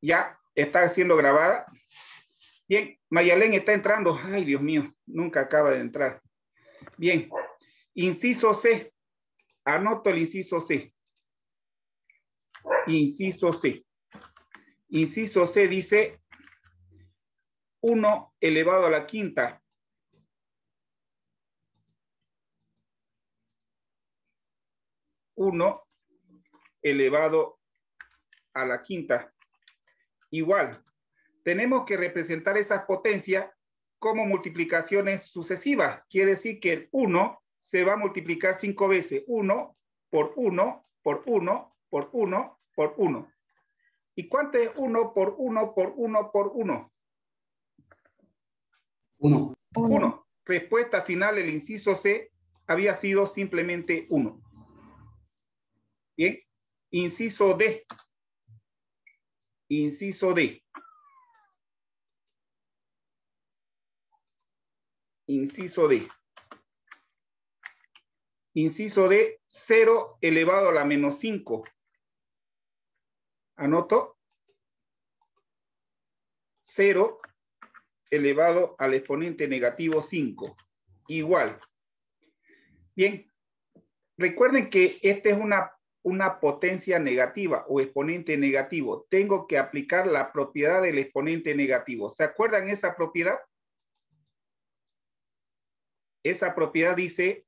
Ya está siendo grabada. Bien, Mayalén está entrando. Ay, Dios mío, nunca acaba de entrar. Bien, inciso C. Anoto el inciso C. Inciso C. Inciso C dice 1 elevado a la quinta. Uno elevado a la quinta igual. Tenemos que representar esas potencias como multiplicaciones sucesivas. Quiere decir que el 1 se va a multiplicar cinco veces. 1 por 1 por 1 por 1 por 1. ¿Y cuánto es 1 por 1 por 1 por 1? 1. 1. Respuesta final, el inciso C había sido simplemente 1. Bien. Inciso D. Inciso D. Inciso D. Inciso de 0 elevado a la menos 5. Anoto. 0 elevado al exponente negativo 5. Igual. Bien. Recuerden que esta es una una potencia negativa o exponente negativo, tengo que aplicar la propiedad del exponente negativo. ¿Se acuerdan esa propiedad? Esa propiedad dice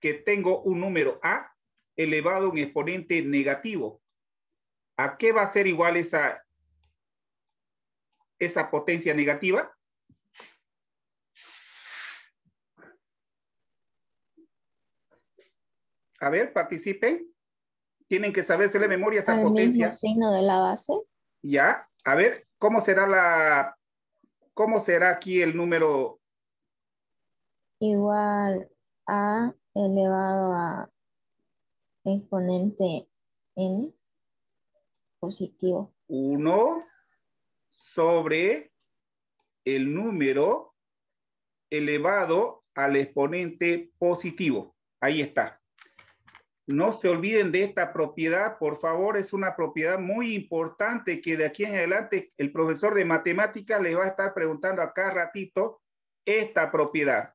que tengo un número A elevado a un exponente negativo. ¿A qué va a ser igual esa, esa potencia negativa? A ver, participen. Tienen que saberse la memoria esa Al signo de la base. Ya, a ver, ¿cómo será la cómo será aquí el número igual a elevado a exponente n positivo. 1 sobre el número elevado al exponente positivo. Ahí está. No se olviden de esta propiedad, por favor, es una propiedad muy importante que de aquí en adelante el profesor de matemáticas le va a estar preguntando acá ratito esta propiedad.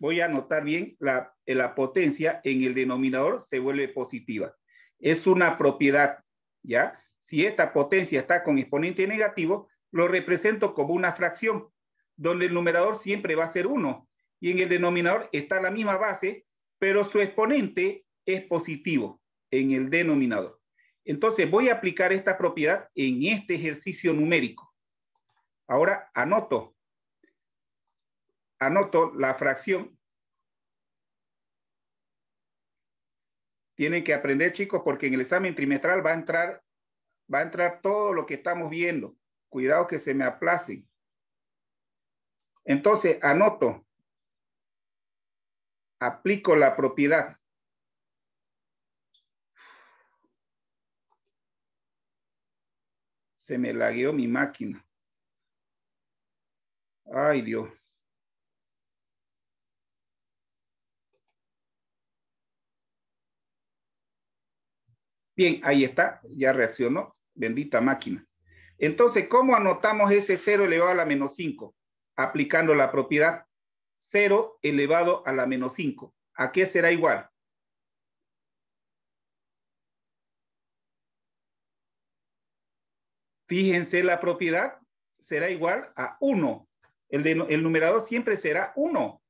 Voy a anotar bien, la, potencia en el denominador se vuelve positiva. Es una propiedad, ¿ya? Si esta potencia está con exponente negativo, lo represento como una fracción, donde el numerador siempre va a ser 1 y en el denominador está la misma base pero su exponente es positivo en el denominador. Entonces voy a aplicar esta propiedad en este ejercicio numérico. Ahora anoto, anoto la fracción. Tienen que aprender, chicos, porque en el examen trimestral va a entrar, va a entrar todo lo que estamos viendo. Cuidado que se me aplacen. Entonces, anoto aplico la propiedad. Se me lagueó mi máquina. Ay, Dios. Bien, ahí está, ya reaccionó, bendita máquina. Entonces, ¿cómo anotamos ese 0 elevado a la menos 5? Aplicando la propiedad 0 elevado a la menos 5. ¿A qué será igual? Fíjense la propiedad, será igual a 1. El, numerador siempre será 1.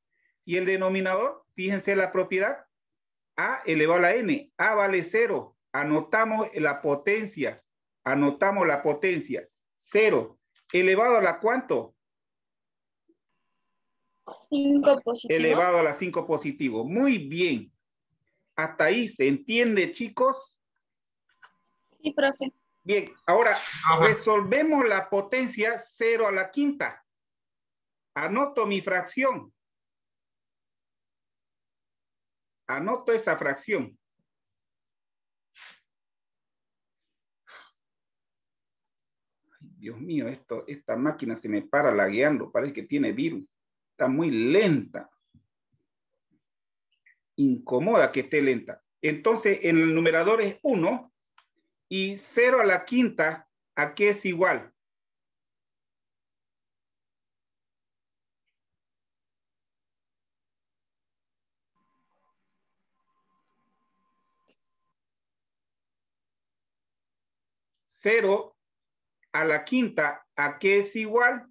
Y el denominador, fíjense la propiedad, a elevado a la n. A vale 0. Anotamos la potencia. Anotamos la potencia. 0. ¿Elevado a la cuánto? 5 positivo. Elevado a la 5 positivo. Muy bien. Hasta ahí, ¿se entiende, chicos? Sí, profe. Bien, ahora resolvemos la potencia 0 a la quinta. Anoto mi fracción. Anoto esa fracción. Dios mío, esto, esta máquina se me para lagueando, parece que tiene virus muy lenta. Incomoda que esté lenta. Entonces, en el numerador es 1 y 0 a la quinta, ¿a qué es igual? Cero a la quinta, ¿a qué es igual?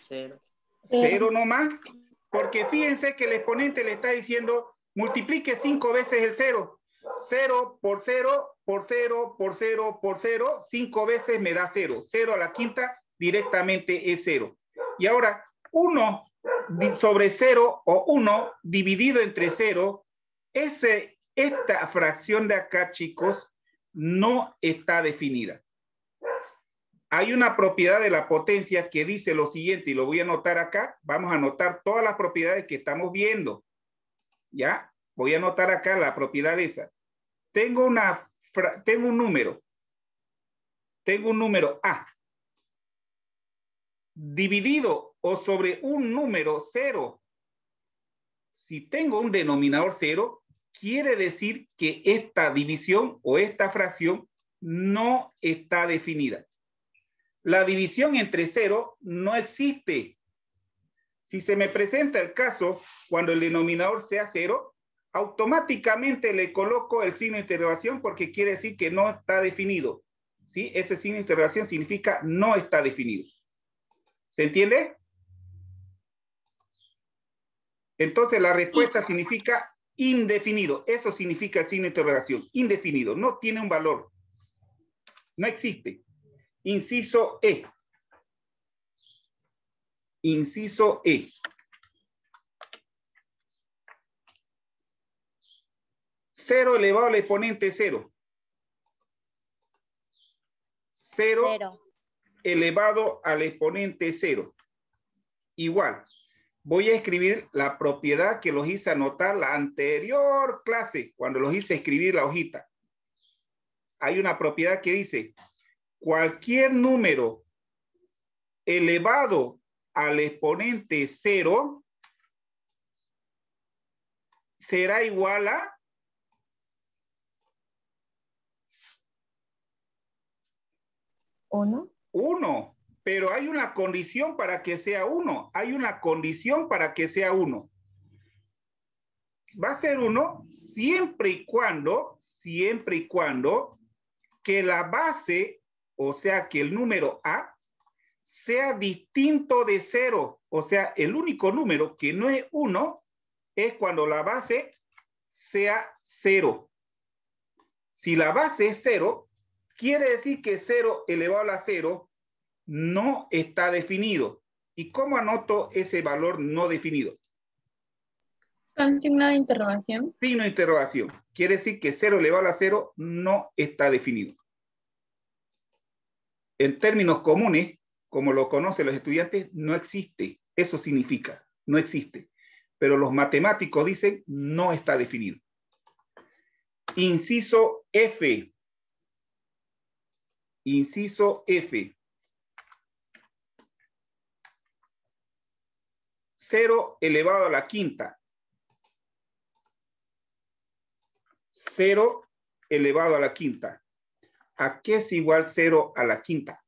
Cero. Eh, cero nomás, porque fíjense que el exponente le está diciendo multiplique cinco veces el cero. Cero por cero, por cero, por cero, por cero, cinco veces me da cero. Cero a la quinta directamente es cero. Y ahora, uno sobre cero o uno dividido entre cero, esta fracción de acá, chicos, no está definida hay una propiedad de la potencia que dice lo siguiente, y lo voy a anotar acá. Vamos a anotar todas las propiedades que estamos viendo. ¿Ya? Voy a anotar acá la propiedad esa. Tengo, tengo un número. Tengo un número A. Dividido o sobre un número cero. Si tengo un denominador cero, quiere decir que esta división o esta fracción no está definida. La división entre cero no existe. Si se me presenta el caso cuando el denominador sea cero, automáticamente le coloco el signo de interrogación porque quiere decir que no está definido. ¿Sí? Ese signo de interrogación significa no está definido. ¿Se entiende? Entonces la respuesta significa indefinido. Eso significa el signo de interrogación. Indefinido. No tiene un valor. No existe. Inciso E. Inciso E. Cero elevado al exponente cero. Cero, elevado al exponente cero. Igual. Voy a escribir la propiedad que los hice anotar la anterior clase, cuando los hice escribir la hojita. Hay una propiedad que dice cualquier número elevado al exponente cero será igual a uno. pero hay una condición para que sea uno. Hay una condición para que sea uno. Va a ser uno siempre y cuando, siempre y cuando que la base o sea que el número A sea distinto de cero, o sea, el único número que no es uno es cuando la base sea cero. Si la base es cero, quiere decir que 0 elevado a 0 cero no está definido. ¿Y cómo anoto ese valor no definido? Con signo de interrogación. Signo de interrogación. Quiere decir que 0 elevado a 0 no está definido. En términos comunes, como lo conocen los estudiantes, no existe. Eso significa, no existe. Pero los matemáticos dicen, no está definido. Inciso F. Inciso F. Cero elevado a la quinta. Cero elevado a la quinta. ¿a qué es igual 0 a la quinta?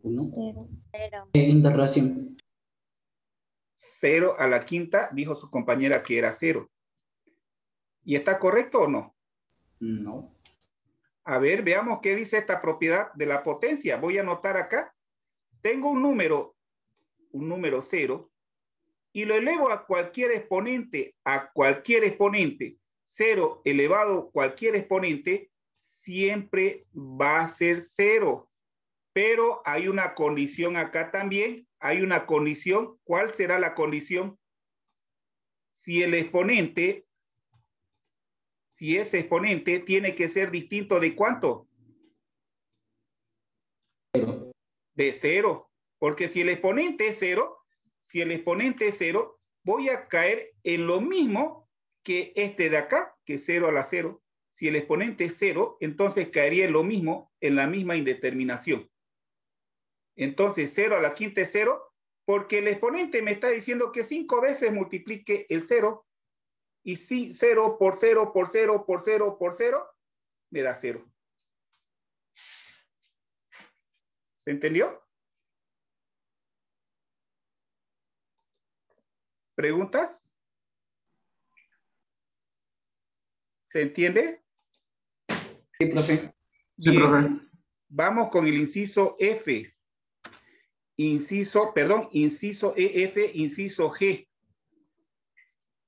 Cero. Eh, cero a la quinta, dijo su compañera que era cero. ¿Y está correcto o no? No. A ver, veamos qué dice esta propiedad de la potencia. Voy a anotar acá. Tengo un número, un número cero, y lo elevo a cualquier exponente, a cualquier exponente, 0 elevado cualquier exponente, siempre va a ser cero. Pero hay una condición acá también, hay una condición. ¿Cuál será la condición? Si el exponente, si ese exponente tiene que ser distinto de cuánto? De cero. Porque si el exponente es cero, si el exponente es 0, voy a caer en lo mismo que este de acá, que es 0 a la 0. Si el exponente es 0, entonces caería en lo mismo, en la misma indeterminación. Entonces 0 a la quinta es 0, porque el exponente me está diciendo que 5 veces multiplique el 0, y si 0 por 0 por 0 por 0 por 0, me da 0. ¿Se entendió? ¿Preguntas? ¿Se entiende? Sí, profe. Sí, Vamos con el inciso F. Inciso, perdón, inciso EF, inciso G.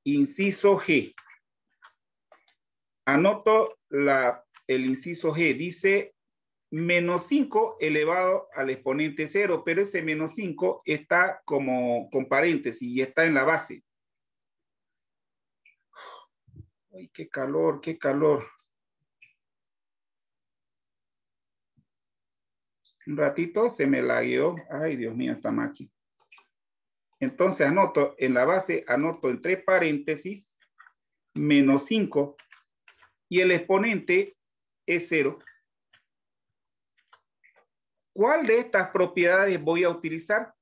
Inciso G. Anoto la, el inciso G. Dice menos 5 elevado al exponente 0, pero ese menos 5 está como con paréntesis y está en la base. Ay, qué calor, qué calor. Un ratito se me lagueó. Ay, Dios mío, está aquí Entonces anoto en la base, anoto entre paréntesis, menos 5 y el exponente es 0. ¿Cuál de estas propiedades voy a utilizar?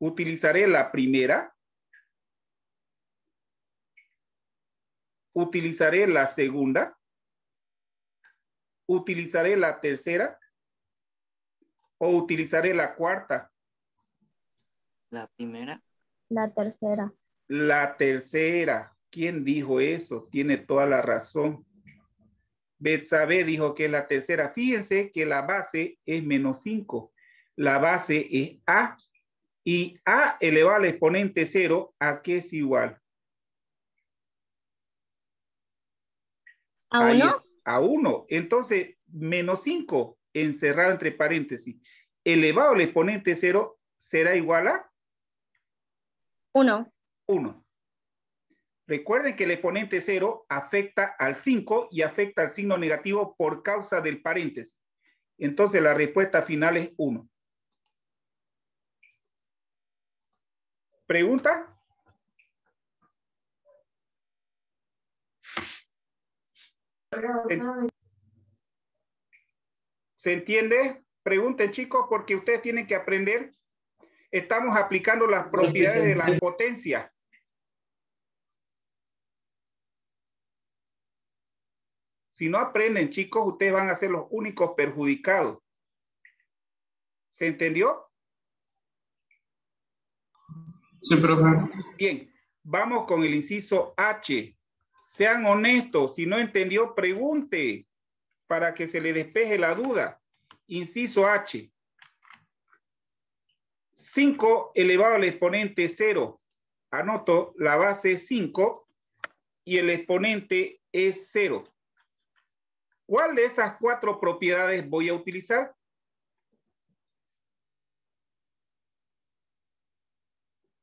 Utilizaré la primera. Utilizaré la segunda. Utilizaré la tercera. O utilizaré la cuarta. La primera. La tercera. La tercera. ¿Quién dijo eso? Tiene toda la razón. Betsabe dijo que la tercera. Fíjense que la base es menos 5. La base es A. Y A elevado al exponente 0, ¿a qué es igual? ¿A 1? A 1. Entonces, menos 5, encerrado entre paréntesis, elevado al exponente 0, será igual a 1. 1. Recuerden que el exponente 0 afecta al 5 y afecta al signo negativo por causa del paréntesis. Entonces la respuesta final es 1. ¿Pregunta? ¿Se entiende? Pregunten chicos porque ustedes tienen que aprender. Estamos aplicando las propiedades de la potencia. Si no aprenden, chicos, ustedes van a ser los únicos perjudicados. ¿Se entendió? Sí, profe. Bien, vamos con el inciso H. Sean honestos, si no entendió, pregunte para que se le despeje la duda. Inciso H. 5 elevado al exponente 0. Anoto la base 5 y el exponente es 0. ¿Cuál de esas cuatro propiedades voy a utilizar?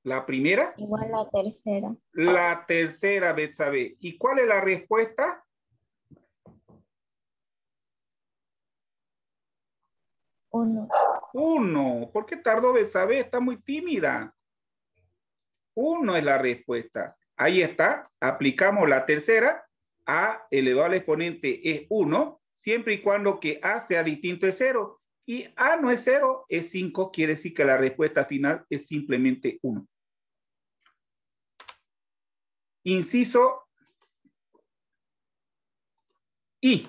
¿La primera? Igual la tercera. La tercera, Betsabe. ¿Y cuál es la respuesta? Uno. Uno. ¿Por qué tardó Betsabe? Está muy tímida. Uno es la respuesta. Ahí está. Aplicamos la tercera a elevado al exponente es 1, siempre y cuando que A sea distinto es 0. Y A no es 0, es 5, quiere decir que la respuesta final es simplemente 1. Inciso I.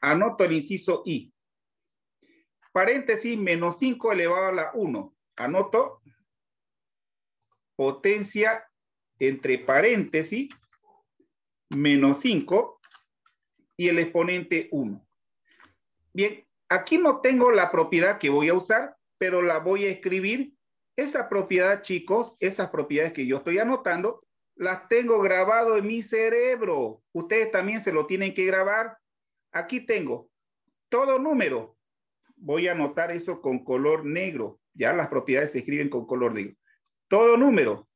Anoto el inciso I. Paréntesis, menos 5 elevado a la 1. Anoto potencia entre paréntesis, menos 5 y el exponente 1. Bien, aquí no tengo la propiedad que voy a usar, pero la voy a escribir. Esa propiedad, chicos, esas propiedades que yo estoy anotando, las tengo grabado en mi cerebro. Ustedes también se lo tienen que grabar. Aquí tengo todo número. Voy a anotar eso con color negro. Ya las propiedades se escriben con color negro. Todo número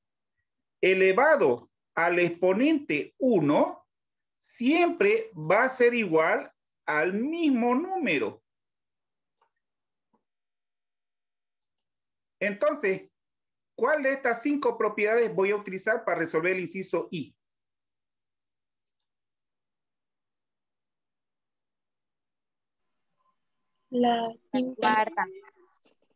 elevado al exponente 1 siempre va a ser igual al mismo número. Entonces, ¿cuál de estas cinco propiedades voy a utilizar para resolver el inciso I? La, cuarta.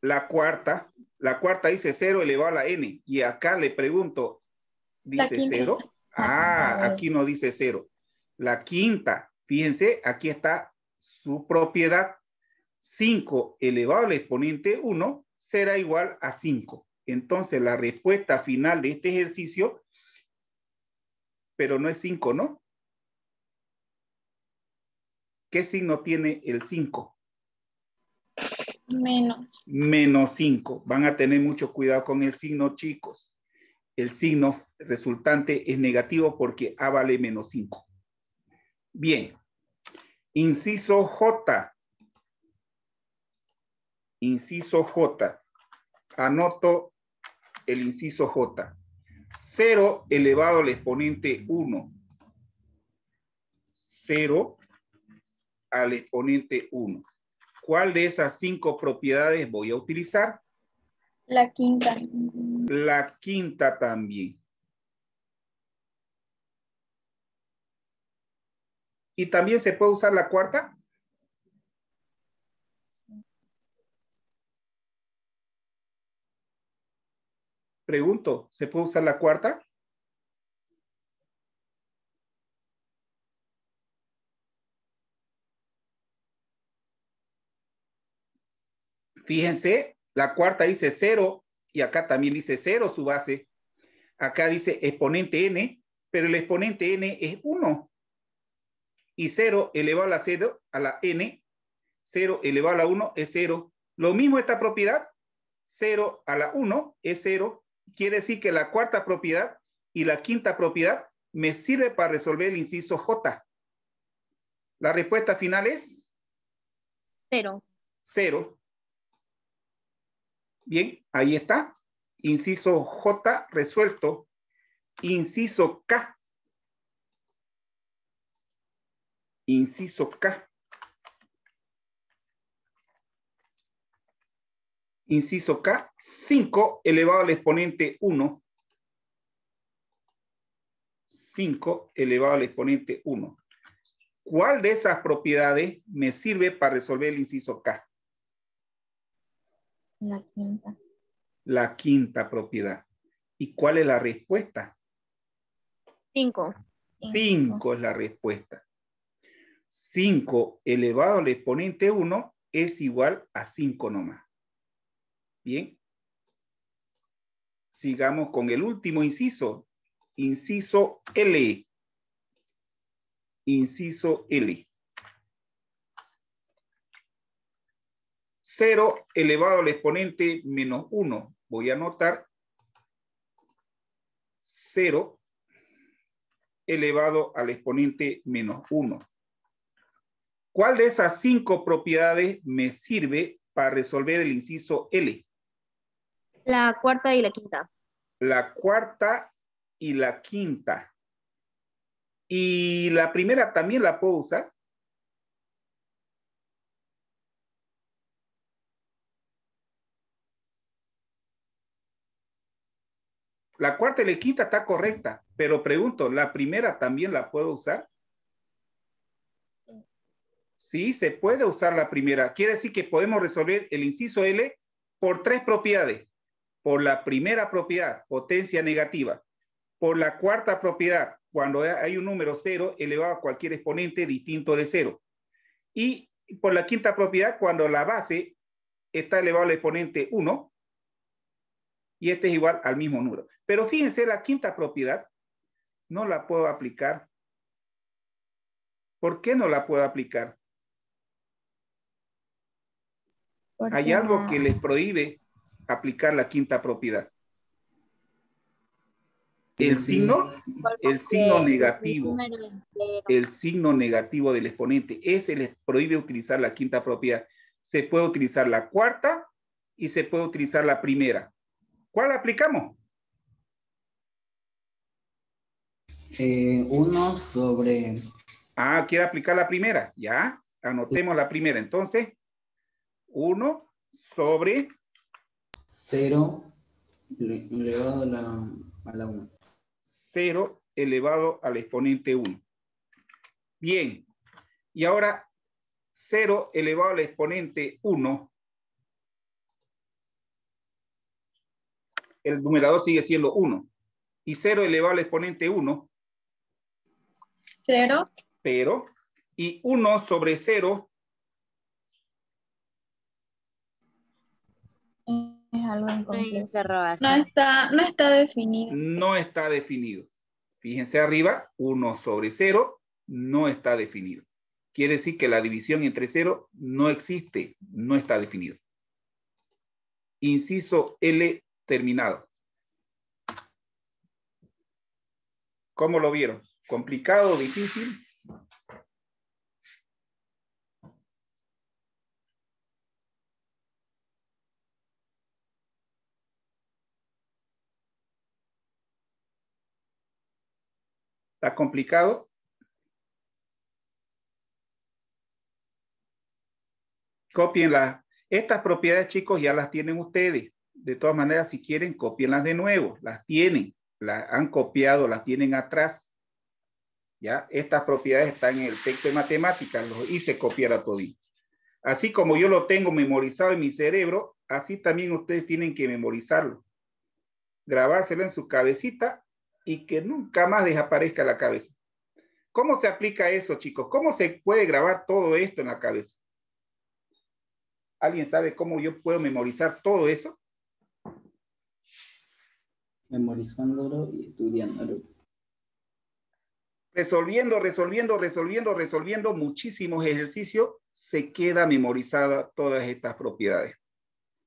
La cuarta. La cuarta dice 0 elevado a la n. Y acá le pregunto, dice cero. Ah, aquí no dice cero. La quinta, fíjense, aquí está su propiedad. 5 elevado al exponente 1 será igual a 5. Entonces, la respuesta final de este ejercicio, pero no es 5, ¿no? ¿Qué signo tiene el 5? Menos. Menos 5. Van a tener mucho cuidado con el signo, chicos el signo resultante es negativo porque A vale menos 5. Bien. Inciso J. Inciso J. Anoto el inciso J. 0 elevado al exponente 1. 0 al exponente 1. ¿Cuál de esas cinco propiedades voy a utilizar? La quinta. La quinta también. ¿Y también se puede usar la cuarta? Pregunto, ¿se puede usar la cuarta? Fíjense, la cuarta dice 0 y acá también dice 0 su base. Acá dice exponente n, pero el exponente n es 1. Y 0 elevado a la 0 a la n, 0 elevado a la 1 es 0. Lo mismo esta propiedad, 0 a la 1 es 0. Quiere decir que la cuarta propiedad y la quinta propiedad me sirve para resolver el inciso J. La respuesta final es... Cero. Cero. Bien, ahí está. Inciso J resuelto. Inciso K. Inciso K. Inciso K, 5 elevado al exponente 1. 5 elevado al exponente 1. ¿Cuál de esas propiedades me sirve para resolver el inciso K? La quinta. La quinta propiedad. ¿Y cuál es la respuesta? Cinco. Cinco, es la respuesta. 5 elevado al exponente 1 es igual a 5 nomás. Bien. Sigamos con el último inciso. Inciso L. Inciso L. 0 elevado al exponente menos 1. Voy a anotar 0 elevado al exponente menos 1. ¿Cuál de esas cinco propiedades me sirve para resolver el inciso L? La cuarta y la quinta. La cuarta y la quinta. Y la primera también la puedo usar. La cuarta y la quinta está correcta, pero pregunto, ¿la primera también la puedo usar? Sí. se puede usar la primera. Quiere decir que podemos resolver el inciso L por tres propiedades. Por la primera propiedad, potencia negativa. Por la cuarta propiedad, cuando hay un número cero elevado a cualquier exponente distinto de cero. Y por la quinta propiedad, cuando la base está elevado al exponente 1 y este es igual al mismo número. Pero fíjense, la quinta propiedad no la puedo aplicar. ¿Por qué no la puedo aplicar? Hay algo que les prohíbe aplicar la quinta propiedad. El pues signo, el signo negativo, el signo negativo del exponente, ese les prohíbe utilizar la quinta propiedad. Se puede utilizar la cuarta y se puede utilizar la primera. ¿Cuál aplicamos? 1 eh, sobre... Ah, quiere aplicar la primera, ya. Anotemos la primera, entonces. 1 sobre... 0 elevado a la 1. 0 elevado al exponente 1. Bien. Y ahora 0 elevado al exponente 1. El numerador sigue siendo 1. Y 0 elevado al exponente 1 Cero. Pero. Y 1 sobre 0. Es algo No está, no está definido. No está definido. Fíjense arriba, 1 sobre 0 no está definido. Quiere decir que la división entre 0 no existe, no está definido. Inciso L terminado. ¿Cómo lo vieron? complicado, difícil. Está complicado. Copienlas. Estas propiedades, chicos, ya las tienen ustedes. De todas maneras, si quieren, copienlas de nuevo. Las tienen, las han copiado, las tienen atrás. ¿ya? Estas propiedades están en el texto de matemáticas, los hice copiar a todo. Así como yo lo tengo memorizado en mi cerebro, así también ustedes tienen que memorizarlo. Grabárselo en su cabecita y que nunca más desaparezca la cabeza. ¿Cómo se aplica eso, chicos? ¿Cómo se puede grabar todo esto en la cabeza? ¿Alguien sabe cómo yo puedo memorizar todo eso? Memorizándolo y estudiándolo resolviendo, resolviendo, resolviendo, resolviendo muchísimos ejercicios, se queda memorizada todas estas propiedades.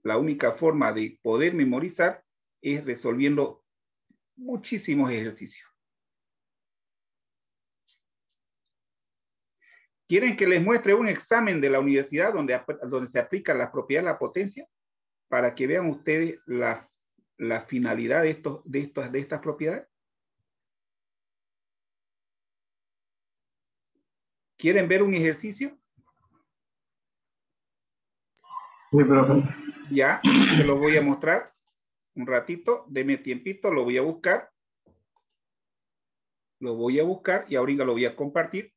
La única forma de poder memorizar es resolviendo muchísimos ejercicios. ¿Quieren que les muestre un examen de la universidad donde, donde se aplica la propiedad de la potencia? Para que vean ustedes la, finalidad de, estos, de, de estas propiedades. ¿Quieren ver un ejercicio? Sí, profesor. Pues, ya, se lo voy a mostrar un ratito. Deme tiempito, lo voy a buscar. Lo voy a buscar y ahorita lo voy a compartir.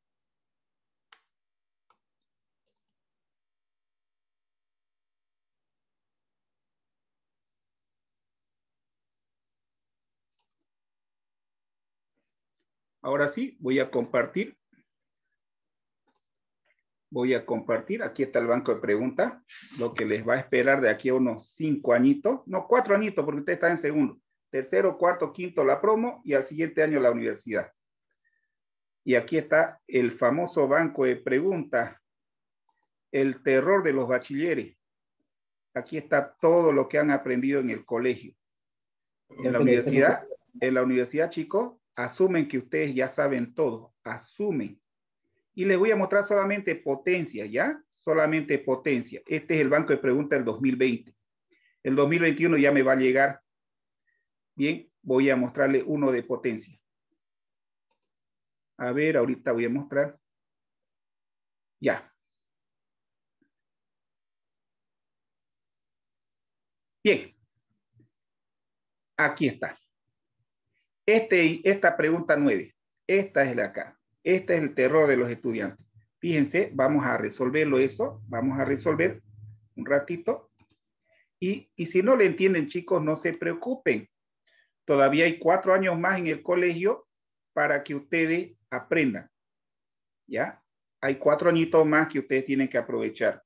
Ahora sí, voy a compartir voy a compartir. Aquí está el banco de preguntas, lo que les va a esperar de aquí a unos cinco añitos, no cuatro añitos, porque ustedes están en segundo, tercero, cuarto, quinto la promo y al siguiente año la universidad. Y aquí está el famoso banco de preguntas, el terror de los bachilleres. Aquí está todo lo que han aprendido en el colegio. En la universidad, en la universidad, chicos, asumen que ustedes ya saben todo, asumen y les voy a mostrar solamente potencia, ¿ya? Solamente potencia. Este es el banco de preguntas del 2020. El 2021 ya me va a llegar. Bien, voy a mostrarle uno de potencia. A ver, ahorita voy a mostrar. Ya. Bien. Aquí está. Este, esta pregunta nueve Esta es la acá. Este es el terror de los estudiantes. Fíjense, vamos a resolverlo eso, vamos a resolver un ratito. Y, y si no le entienden, chicos, no se preocupen. Todavía hay cuatro años más en el colegio para que ustedes aprendan. ¿Ya? Hay cuatro añitos más que ustedes tienen que aprovechar.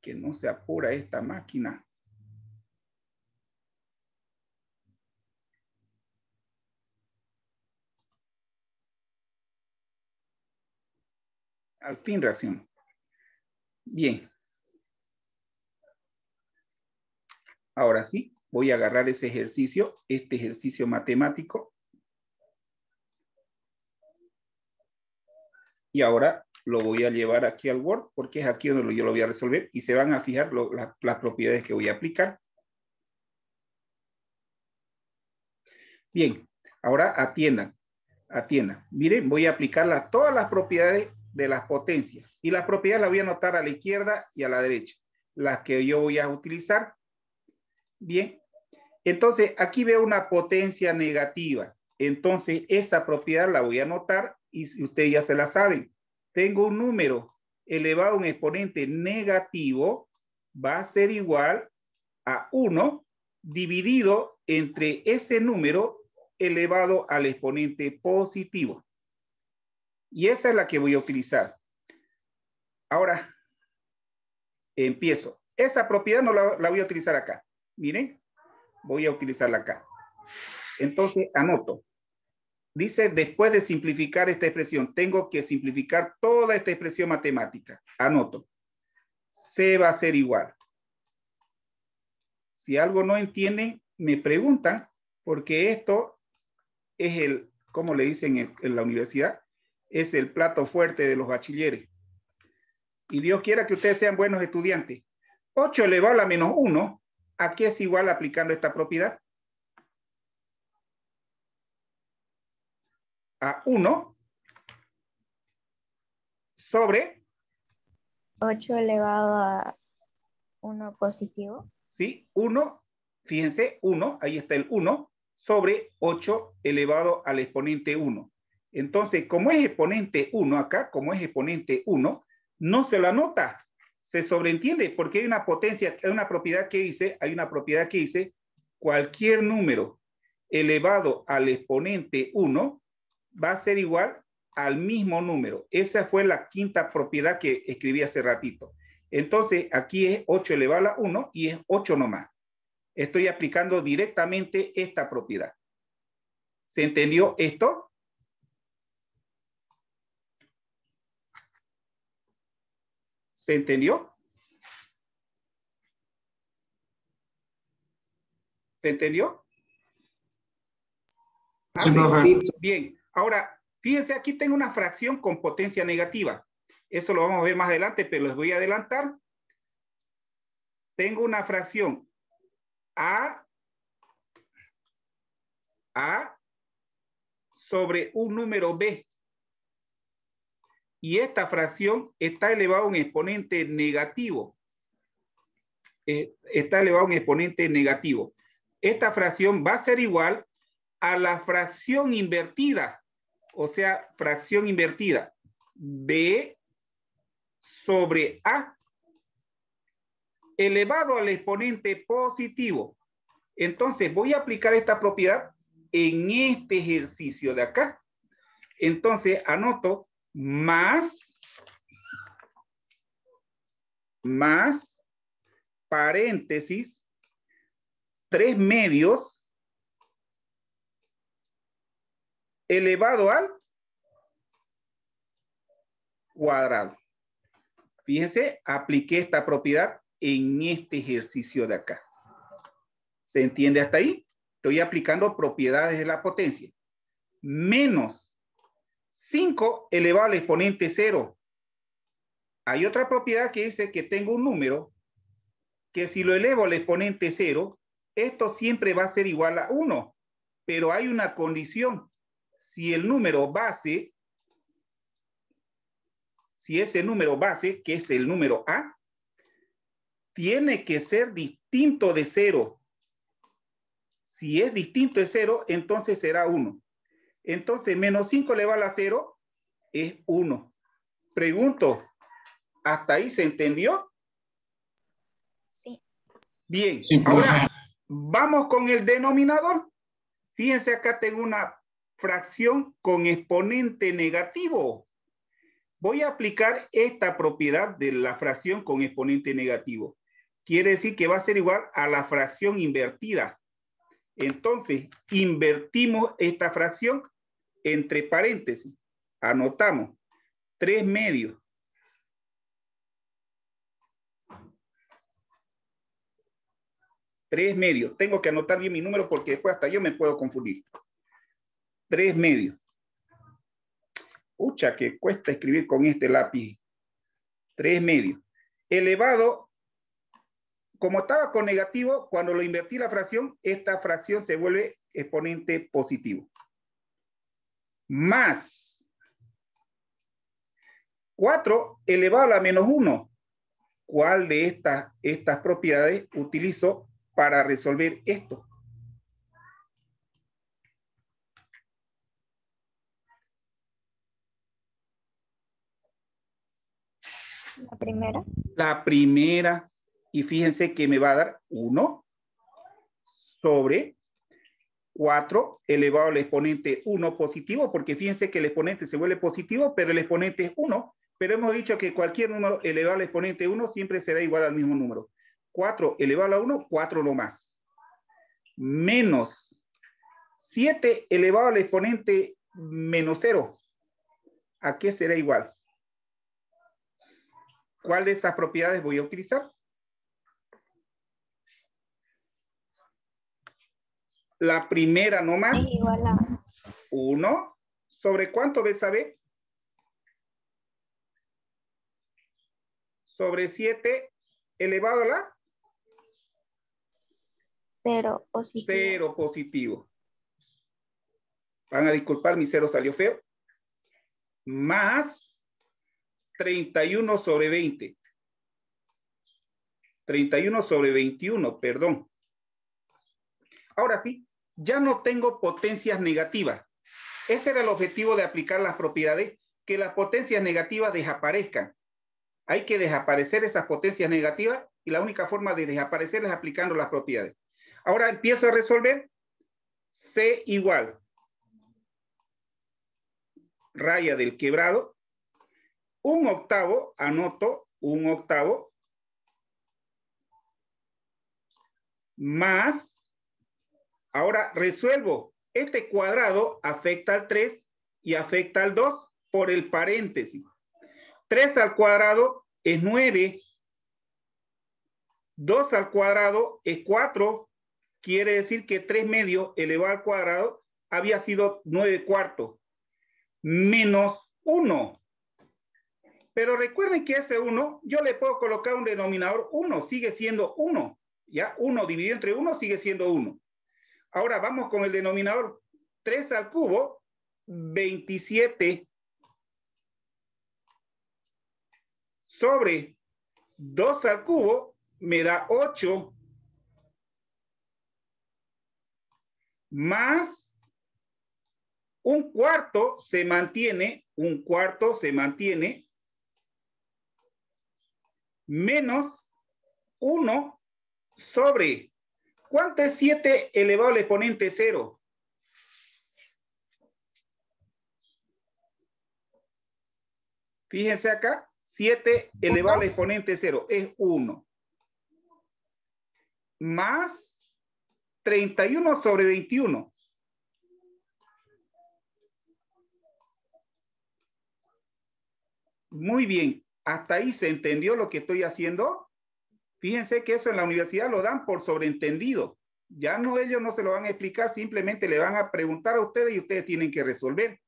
Que no se apura esta máquina. al fin reacciona. Bien. Ahora sí, voy a agarrar ese ejercicio, este ejercicio matemático. Y ahora lo voy a llevar aquí al Word porque es aquí donde yo lo voy a resolver y se van a fijar las propiedades que voy a aplicar. Bien, ahora atiendan, Atienda. Miren, voy a aplicar todas las propiedades de las potencias. Y las propiedades las voy a anotar a la izquierda y a la derecha, las que yo voy a utilizar. Bien, entonces aquí veo una potencia negativa. Entonces esa propiedad la voy a anotar y si ustedes ya se la saben. Tengo un número elevado a un exponente negativo va a ser igual a 1 dividido entre ese número elevado al exponente positivo. Y esa es la que voy a utilizar. Ahora, empiezo. Esa propiedad no la, voy a utilizar acá. Miren, voy a utilizarla acá. Entonces, anoto. Dice, después de simplificar esta expresión, tengo que simplificar toda esta expresión matemática. Anoto. Se va a ser igual. Si algo no entienden, me preguntan, porque esto es el, ¿cómo le dicen en la universidad? es el plato fuerte de los bachilleres. Y Dios quiera que ustedes sean buenos estudiantes. 8 elevado a menos 1, ¿a qué es igual aplicando esta propiedad? A 1 sobre 8 elevado a 1 positivo. Sí, 1, fíjense, 1, ahí está el 1, sobre 8 elevado al exponente 1. Entonces, como es exponente 1 acá, como es exponente 1, no se lo anota, se sobreentiende porque hay una potencia, hay una propiedad que dice, hay una propiedad que dice, cualquier número elevado al exponente 1 va a ser igual al mismo número. Esa fue la quinta propiedad que escribí hace ratito. Entonces, aquí es 8 elevado a 1 y es 8 nomás. Estoy aplicando directamente esta propiedad. ¿Se entendió esto? ¿Se entendió? ¿Se entendió? Ah, bien. ahora, fíjense, aquí tengo una fracción con potencia negativa. Eso lo vamos a ver más adelante, pero les voy a adelantar. Tengo una fracción A sobre un número B y esta fracción está elevada a un exponente negativo. Eh, está elevado a un exponente negativo. Esta fracción va a ser igual a la fracción invertida, o sea, fracción invertida B sobre A elevado al exponente positivo. Entonces voy a aplicar esta propiedad en este ejercicio de acá. Entonces anoto más, más, paréntesis, tres medios elevado al cuadrado. Fíjense, apliqué esta propiedad en este ejercicio de acá. ¿Se entiende hasta ahí? Estoy aplicando propiedades de la potencia. Menos 5 elevado al exponente 0. Hay otra propiedad que dice que tengo un número que si lo elevo al exponente 0, esto siempre va a ser igual a 1. Pero hay una condición. Si el número base, si ese número base, que es el número A, tiene que ser distinto de 0. Si es distinto de 0, entonces será 1. Entonces, menos 5 elevado a 0 es 1. Pregunto, ¿hasta ahí se entendió? Sí. Bien, pues. ahora vamos con el denominador. Fíjense, acá tengo una fracción con exponente negativo. Voy a aplicar esta propiedad de la fracción con exponente negativo. Quiere decir que va a ser igual a la fracción invertida. Entonces, invertimos esta fracción entre paréntesis, anotamos tres medios. Tres medios. Tengo que anotar bien mi número porque después hasta yo me puedo confundir. Tres medios. Pucha, que cuesta escribir con este lápiz. Tres medios. Elevado, como estaba con negativo, cuando lo invertí la fracción, esta fracción se vuelve exponente positivo más 4 elevado a menos 1. ¿Cuál de estas, estas propiedades utilizo para resolver esto? La primera. La primera. Y fíjense que me va a dar 1 sobre 4 elevado al exponente 1 positivo, porque fíjense que el exponente se vuelve positivo, pero el exponente es 1, pero hemos dicho que cualquier número elevado al exponente 1 siempre será igual al mismo número. 4 elevado a 1, 4 no más. Menos 7 elevado al exponente menos 0. ¿A qué será igual? ¿Cuál de esas propiedades voy a utilizar? La primera nomás. Sí, igual a... Uno. ¿Sobre cuánto, B? Sobre 7 elevado a la... Cero positivo. Cero positivo. Van a disculpar, mi cero salió feo. Más 31 sobre 20. 31 sobre 21, perdón. Ahora sí, ya no tengo potencias negativas. Ese era el objetivo de aplicar las propiedades, que las potencias negativas desaparezcan. Hay que desaparecer esas potencias negativas y la única forma de desaparecer es aplicando las propiedades. Ahora empiezo a resolver C igual raya del quebrado, un octavo, anoto un octavo, más Ahora resuelvo. Este cuadrado afecta al 3 y afecta al 2 por el paréntesis. 3 al cuadrado es 9. 2 al cuadrado es 4. Quiere decir que 3 medios elevado al cuadrado había sido 9 cuartos. Menos 1. Pero recuerden que ese 1, yo le puedo colocar un denominador 1, sigue siendo 1. Ya 1 dividido entre 1 sigue siendo 1. Ahora vamos con el denominador 3 al cubo, 27 sobre 2 al cubo me da 8 más un cuarto se mantiene, un cuarto se mantiene, menos 1 sobre ¿Cuánto es 7 elevado al exponente 0? Fíjense acá, 7 elevado al exponente 0 es 1. Más 31 sobre 21. Muy bien, hasta ahí se entendió lo que estoy haciendo. Fíjense que eso en la universidad lo dan por sobreentendido. Ya no ellos no se lo van a explicar, simplemente le van a preguntar a ustedes y ustedes tienen que resolver.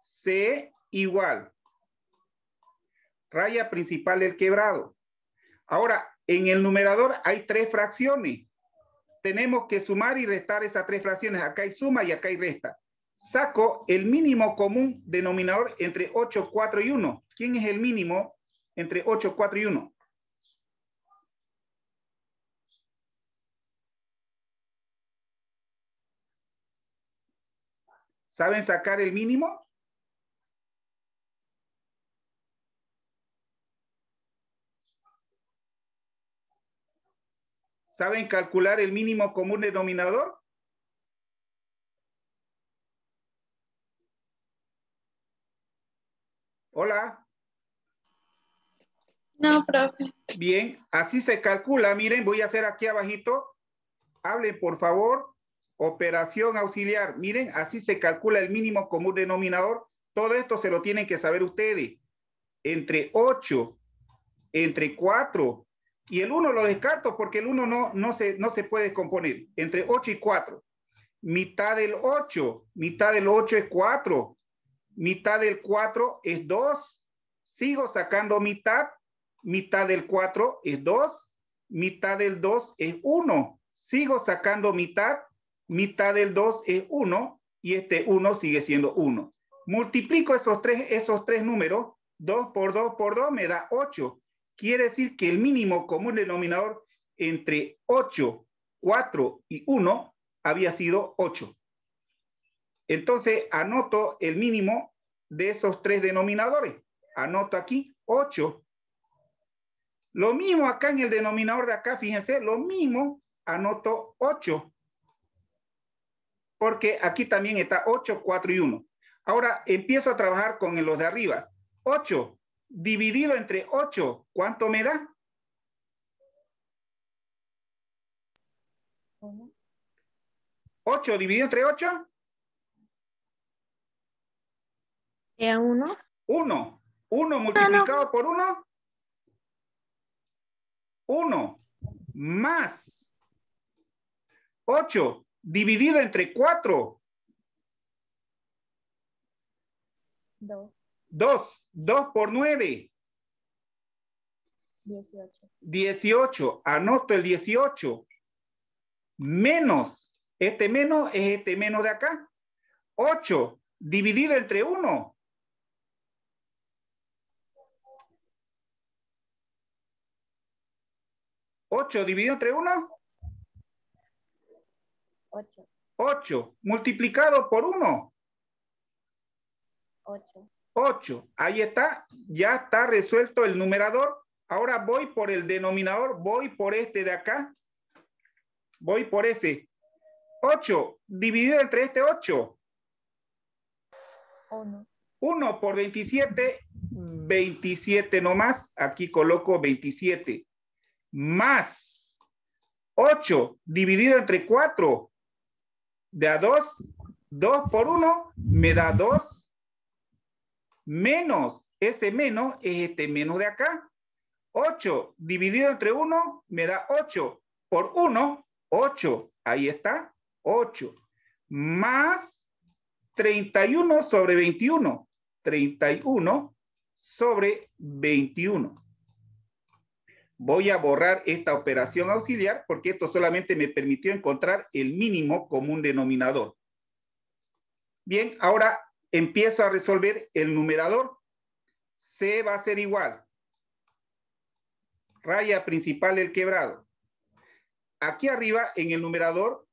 C igual. Raya principal del quebrado. Ahora, en el numerador hay tres fracciones. Tenemos que sumar y restar esas tres fracciones. Acá hay suma y acá hay resta. Saco el mínimo común denominador entre 8, 4 y 1. ¿Quién es el mínimo entre 8, 4 y 1? ¿Saben sacar el mínimo? ¿Saben calcular el mínimo común denominador? Hola. No, profe. Bien, así se calcula. Miren, voy a hacer aquí abajito. Hablen, por favor operación auxiliar. Miren, así se calcula el mínimo común denominador. Todo esto se lo tienen que saber ustedes. Entre 8, entre 4 y el 1 lo descarto porque el 1 no, no, se, no se puede descomponer. Entre 8 y 4. Mitad del 8, mitad del 8 es 4, mitad del 4 es 2. Sigo sacando mitad, mitad del 4 es 2, mitad del 2 es 1. Sigo sacando mitad, mitad del 2 es 1 y este 1 sigue siendo 1. Multiplico esos tres, esos tres números, 2 por 2 por 2 me da 8. Quiere decir que el mínimo común denominador entre 8, 4 y 1 había sido 8. Entonces anoto el mínimo de esos tres denominadores. Anoto aquí 8. Lo mismo acá en el denominador de acá, fíjense, lo mismo, anoto 8 porque aquí también está 8, 4 y 1. Ahora empiezo a trabajar con los de arriba. 8 dividido entre 8, ¿cuánto me da? 8 dividido entre 8. ¿Era 1? 1. 1 multiplicado por 1. 1 más 8 dividido entre 4. 2. 2 por 9. 18. 18. Anoto el 18. Menos. Este menos es este menos de acá. 8. Dividido entre 1. 8 dividido entre 1. 8. 8 multiplicado por 1. 8. 8. Ahí está, ya está resuelto el numerador. Ahora voy por el denominador, voy por este de acá. Voy por ese. 8 dividido entre este 8. 1. 1 por 27, 27 nomás. Aquí coloco 27. Más 8 dividido entre 4 de a 2, 2 por 1 me da 2 menos ese menos es este menos de acá. 8 dividido entre 1 me da 8 por 1, 8. Ahí está, 8. Más 31 sobre 21. 31 sobre 21 voy a borrar esta operación auxiliar porque esto solamente me permitió encontrar el mínimo común denominador. Bien, ahora empiezo a resolver el numerador. C va a ser igual. Raya principal del quebrado. Aquí arriba en el numerador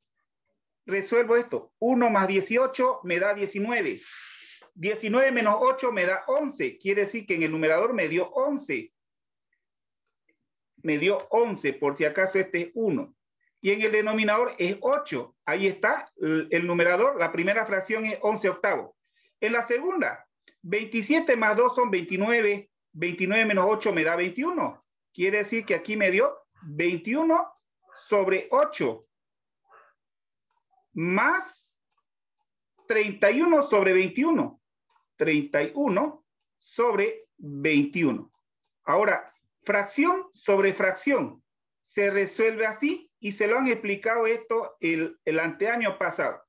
resuelvo esto. 1 más 18 me da 19. 19 menos 8 me da 11. Quiere decir que en el numerador me dio 11 me dio 11, por si acaso este es 1. Y en el denominador es 8. Ahí está el, numerador. La primera fracción es 11 octavos. En la segunda, 27 más 2 son 29. 29 menos 8 me da 21. Quiere decir que aquí me dio 21 sobre 8 más 31 sobre 21. 31 sobre 21. Ahora, fracción sobre fracción. Se resuelve así y se lo han explicado esto el, el anteaño pasado.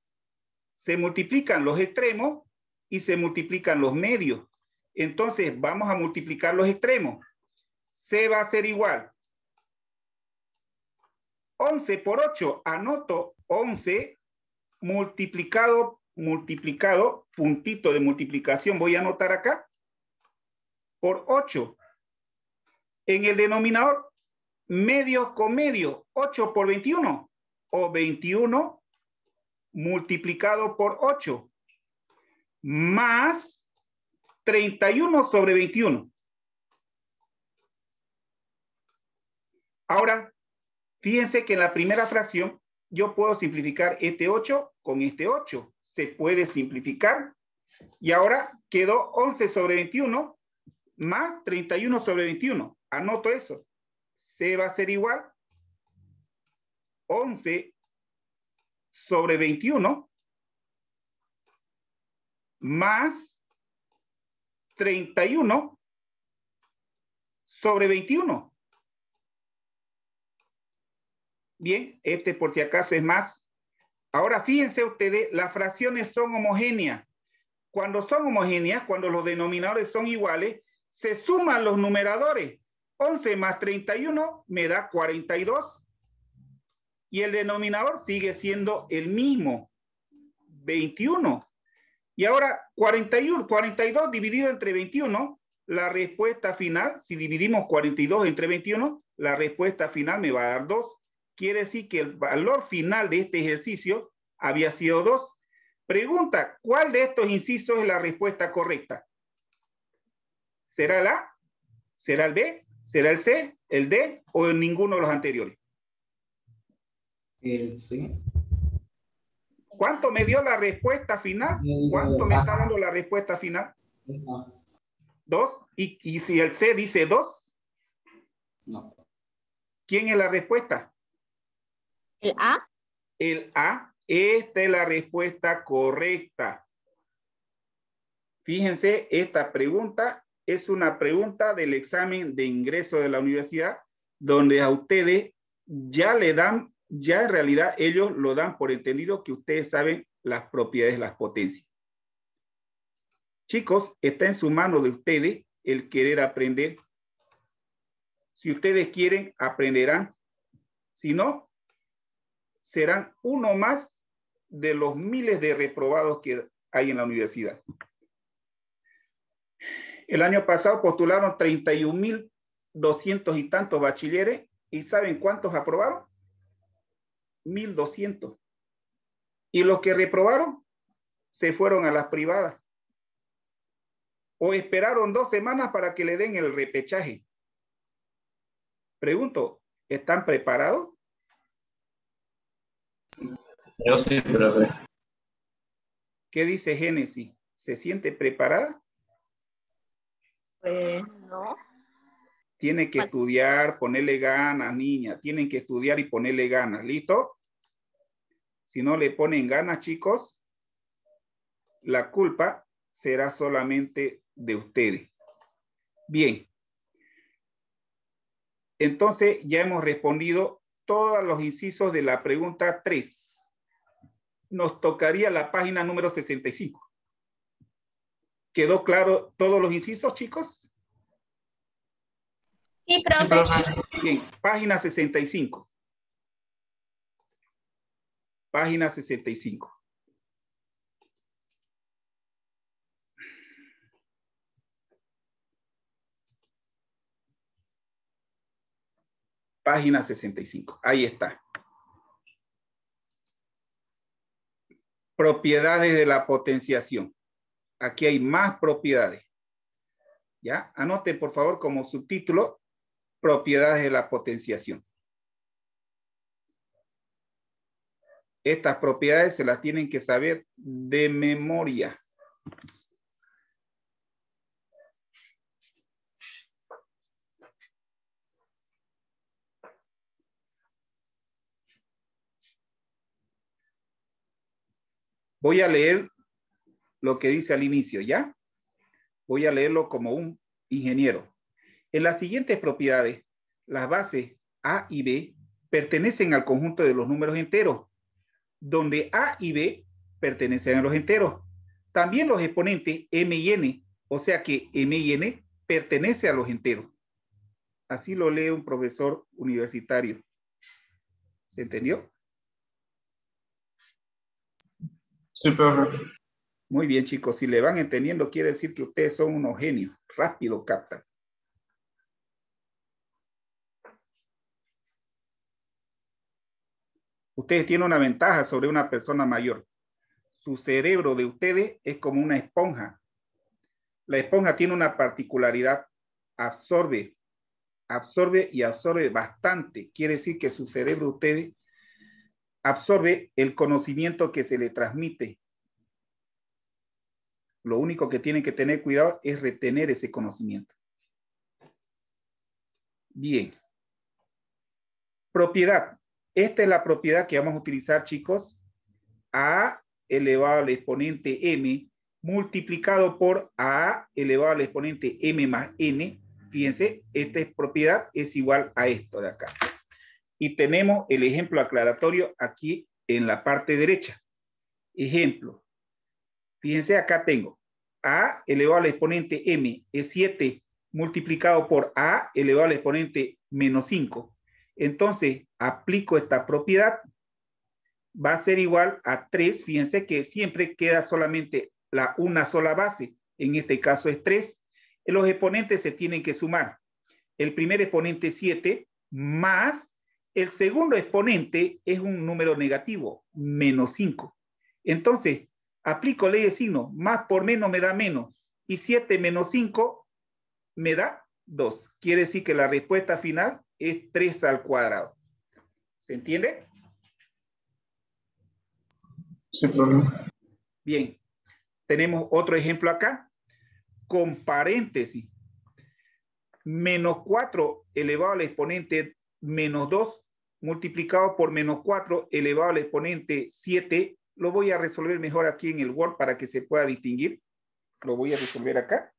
Se multiplican los extremos y se multiplican los medios. Entonces vamos a multiplicar los extremos. se va a ser igual. 11 por 8, anoto 11 multiplicado, multiplicado, puntito de multiplicación, voy a anotar acá, por 8. En el denominador, medio con medio, 8 por 21 o 21 multiplicado por 8 más 31 sobre 21. Ahora, fíjense que en la primera fracción yo puedo simplificar este 8 con este 8. Se puede simplificar. Y ahora quedó 11 sobre 21 más 31 sobre 21. Anoto eso. se va a ser igual 11 sobre 21 más 31 sobre 21. Bien, este por si acaso es más. Ahora fíjense ustedes, las fracciones son homogéneas. Cuando son homogéneas, cuando los denominadores son iguales, se suman los numeradores. 11 más 31 me da 42. Y el denominador sigue siendo el mismo, 21. Y ahora 41, 42 dividido entre 21, la respuesta final, si dividimos 42 entre 21, la respuesta final me va a dar 2. Quiere decir que el valor final de este ejercicio había sido 2. Pregunta, ¿cuál de estos incisos es la respuesta correcta? ¿Será la? ¿Será el B? ¿Será el C, el D o ninguno de los anteriores? El C. ¿Cuánto me dio la respuesta final? ¿Cuánto me está ah. dando la respuesta final? Dos. ¿Y, ¿Y, si el C dice dos? No. ¿Quién es la respuesta? El A. El A. Esta es la respuesta correcta. Fíjense, esta pregunta es una pregunta del examen de ingreso de la universidad, donde a ustedes ya le dan, ya en realidad ellos lo dan por entendido que ustedes saben las propiedades, las potencias. Chicos, está en su mano de ustedes el querer aprender. Si ustedes quieren, aprenderán. Si no, serán uno más de los miles de reprobados que hay en la universidad. El año pasado postularon 31.200 y tantos bachilleres y ¿saben cuántos aprobaron? 1.200. Y los que reprobaron se fueron a las privadas. O esperaron dos semanas para que le den el repechaje. Pregunto, ¿están preparados? Yo sí, profe. ¿Qué dice Génesis? ¿Se siente preparada? Este, tiene que estudiar, ponerle ganas, niña. Tienen que estudiar y ponerle ganas. ¿Listo? Si no le ponen ganas, chicos, la culpa será solamente de ustedes. Bien. Entonces ya hemos respondido todos los incisos de la pregunta 3. Nos tocaría la página número 65. ¿Quedó claro todos los incisos, chicos? Sí, profesor. Bien, página 65. Página 65. Página 65. Ahí está. Propiedades de la potenciación. Aquí hay más propiedades. ¿Ya? anote por favor, como subtítulo, propiedades de la potenciación. Estas propiedades se las tienen que saber de memoria. Voy a leer lo que dice al inicio, ¿ya? Voy a leerlo como un ingeniero. En las siguientes propiedades, las bases A y B pertenecen al conjunto de los números enteros, donde A y B pertenecen a los enteros. También los exponentes M y N, o sea que M y N pertenece a los enteros. Así lo lee un profesor universitario. ¿Se entendió? Sí, muy bien, chicos. Si le van entendiendo, quiere decir que ustedes son unos genios. Rápido captan. Ustedes tienen una ventaja sobre una persona mayor. Su cerebro de ustedes es como una esponja. La esponja tiene una particularidad. Absorbe, absorbe y absorbe bastante. Quiere decir que su cerebro de ustedes absorbe el conocimiento que se le transmite lo único que tienen que tener cuidado es retener ese conocimiento. Bien. Propiedad. Esta es la propiedad que vamos a utilizar, chicos. A elevado al exponente m multiplicado por a elevado al exponente m más n. Fíjense, esta propiedad es igual a esto de acá. Y tenemos el ejemplo aclaratorio aquí en la parte derecha. Ejemplo, Fíjense, acá tengo a elevado al exponente m es 7 multiplicado por a elevado al exponente menos 5. Entonces, aplico esta propiedad, va a ser igual a 3. Fíjense que siempre queda solamente la una sola base, en este caso es 3. Los exponentes se tienen que sumar. El primer exponente es 7 más el segundo exponente es un número negativo, menos 5. Entonces, aplico ley de signo, más por menos me da menos, y 7 menos 5 me da 2. Quiere decir que la respuesta final es 3 al cuadrado. ¿Se entiende? Sin problema. Bien, tenemos otro ejemplo acá, con paréntesis. Menos 4 elevado al exponente menos 2 multiplicado por menos 4 elevado al exponente 7 lo voy a resolver mejor aquí en el Word para que se pueda distinguir. Lo voy a resolver acá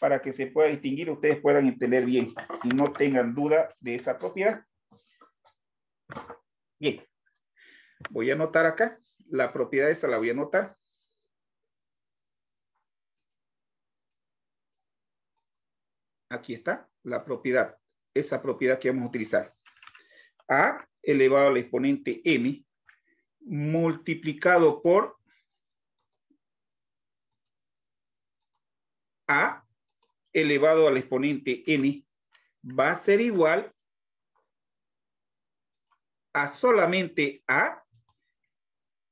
para que se pueda distinguir, ustedes puedan entender bien y no tengan duda de esa propiedad. Bien, voy a anotar acá, la propiedad esa la voy a anotar. Aquí está la propiedad, esa propiedad que vamos a utilizar. A elevado al exponente m multiplicado por A elevado al exponente N va a ser igual a solamente A,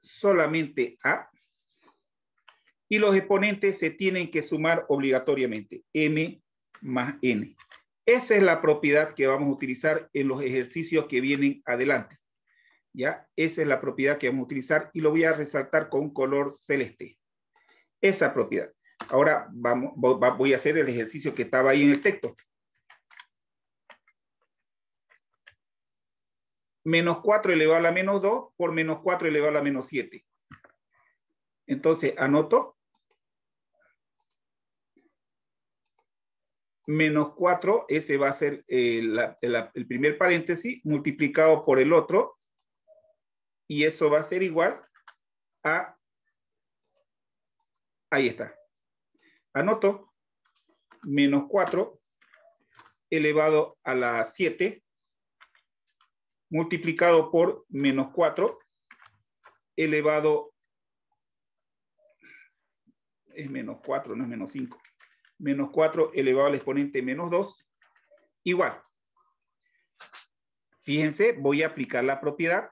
solamente A, y los exponentes se tienen que sumar obligatoriamente, M más N. Esa es la propiedad que vamos a utilizar en los ejercicios que vienen adelante. ¿ya? Esa es la propiedad que vamos a utilizar y lo voy a resaltar con color celeste. Esa propiedad. Ahora vamos, voy a hacer el ejercicio que estaba ahí en el texto. Menos 4 elevado a la menos 2 por menos 4 elevado a la menos 7. Entonces anoto. Menos 4, ese va a ser eh, el primer paréntesis, multiplicado por el otro, y eso va a ser igual a, ahí está, anoto, menos 4 elevado a la 7 multiplicado por menos 4 elevado, es menos 4, no es menos 5, menos 4 elevado al exponente menos 2, igual. Fíjense, voy a aplicar la propiedad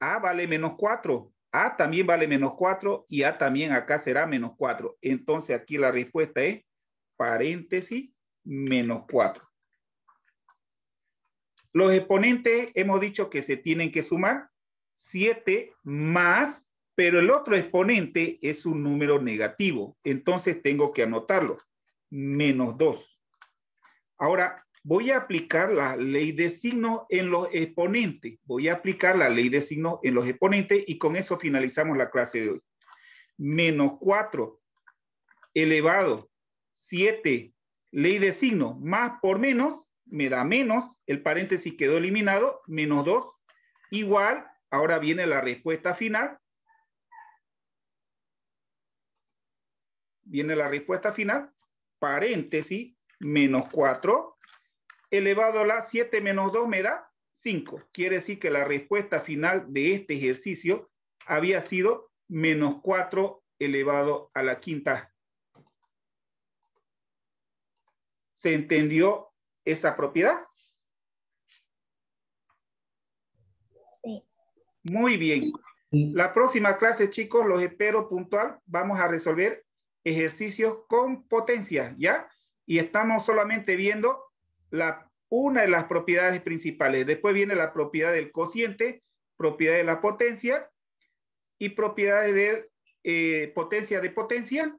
a vale menos 4, A también vale menos 4 y A también acá será menos 4. Entonces aquí la respuesta es paréntesis menos 4. Los exponentes hemos dicho que se tienen que sumar 7 más, pero el otro exponente es un número negativo. Entonces tengo que anotarlo. Menos 2. Ahora, voy a aplicar la ley de signos en los exponentes. Voy a aplicar la ley de signos en los exponentes y con eso finalizamos la clase de hoy. Menos 4 elevado 7 ley de signos más por menos me da menos, el paréntesis quedó eliminado, menos 2 igual, ahora viene la respuesta final. Viene la respuesta final, paréntesis, menos 4 elevado a la 7 menos 2 me da 5. Quiere decir que la respuesta final de este ejercicio había sido menos 4 elevado a la quinta. ¿Se entendió esa propiedad? Sí. Muy bien. La próxima clase, chicos, los espero puntual. Vamos a resolver ejercicios con potencia, ¿ya? Y estamos solamente viendo una de las propiedades principales. Después viene la propiedad del cociente, propiedad de la potencia y propiedades de eh, potencia de potencia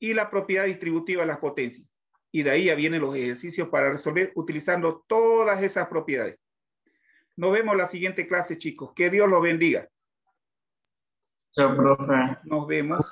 y la propiedad distributiva de las potencias. Y de ahí ya vienen los ejercicios para resolver utilizando todas esas propiedades. Nos vemos la siguiente clase, chicos. Que Dios los bendiga. Nos vemos.